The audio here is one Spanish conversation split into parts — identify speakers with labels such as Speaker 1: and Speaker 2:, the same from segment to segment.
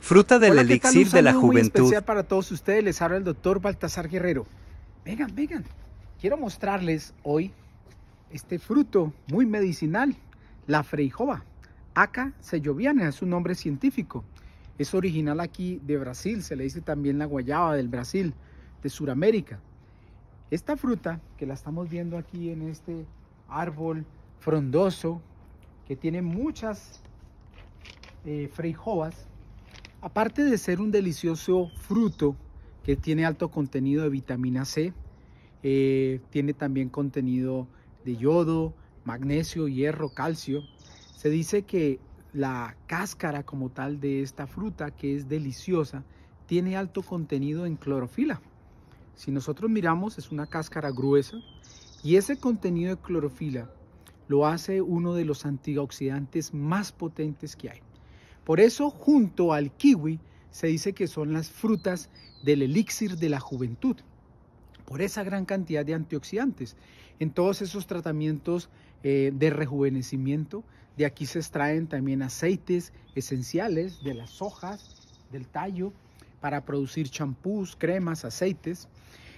Speaker 1: Fruta del elixir de la juventud. especial para todos ustedes. Les habla el doctor Baltasar Guerrero. Vengan, vengan. Quiero mostrarles hoy este fruto muy medicinal, la freijoba. Aca selloviana es su nombre científico. Es original aquí de Brasil. Se le dice también la guayaba del Brasil, de Sudamérica. Esta fruta que la estamos viendo aquí en este árbol frondoso que tiene muchas eh, freijobas Aparte de ser un delicioso fruto que tiene alto contenido de vitamina C, eh, tiene también contenido de yodo, magnesio, hierro, calcio. Se dice que la cáscara como tal de esta fruta, que es deliciosa, tiene alto contenido en clorofila. Si nosotros miramos, es una cáscara gruesa y ese contenido de clorofila lo hace uno de los antioxidantes más potentes que hay. Por eso, junto al kiwi, se dice que son las frutas del elixir de la juventud, por esa gran cantidad de antioxidantes. En todos esos tratamientos eh, de rejuvenecimiento, de aquí se extraen también aceites esenciales de las hojas, del tallo, para producir champús, cremas, aceites.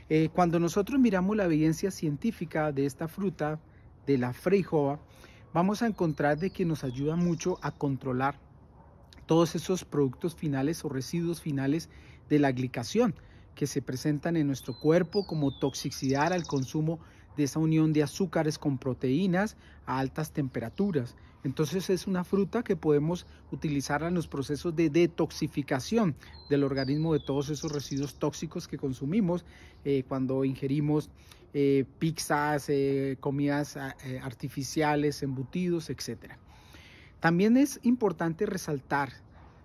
Speaker 1: Eh, cuando nosotros miramos la evidencia científica de esta fruta, de la freijoa, vamos a encontrar de que nos ayuda mucho a controlar todos esos productos finales o residuos finales de la glicación que se presentan en nuestro cuerpo como toxicidad al consumo de esa unión de azúcares con proteínas a altas temperaturas. Entonces es una fruta que podemos utilizar en los procesos de detoxificación del organismo de todos esos residuos tóxicos que consumimos eh, cuando ingerimos eh, pizzas, eh, comidas artificiales, embutidos, etcétera. También es importante resaltar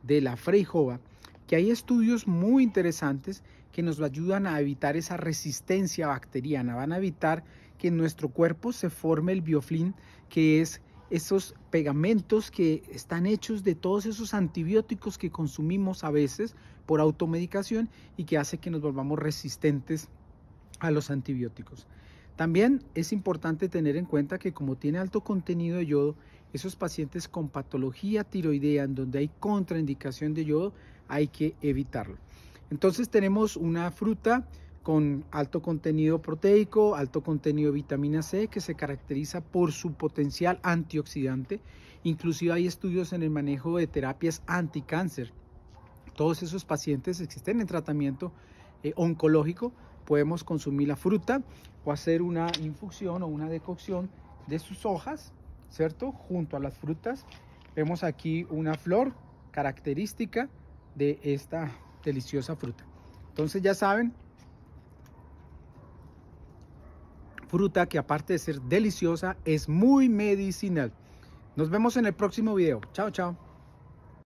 Speaker 1: de la Freijova que hay estudios muy interesantes que nos ayudan a evitar esa resistencia bacteriana, van a evitar que en nuestro cuerpo se forme el bioflin, que es esos pegamentos que están hechos de todos esos antibióticos que consumimos a veces por automedicación y que hace que nos volvamos resistentes a los antibióticos. También es importante tener en cuenta que como tiene alto contenido de yodo, esos pacientes con patología tiroidea en donde hay contraindicación de yodo, hay que evitarlo. Entonces tenemos una fruta con alto contenido proteico, alto contenido de vitamina C, que se caracteriza por su potencial antioxidante. Inclusive hay estudios en el manejo de terapias anticáncer. Todos esos pacientes existen en tratamiento eh, oncológico, podemos consumir la fruta o hacer una infusión o una decocción de sus hojas, ¿cierto? Junto a las frutas. Vemos aquí una flor característica de esta deliciosa fruta. Entonces ya saben, fruta que aparte de ser deliciosa es muy medicinal. Nos vemos en el próximo video. Chao, chao.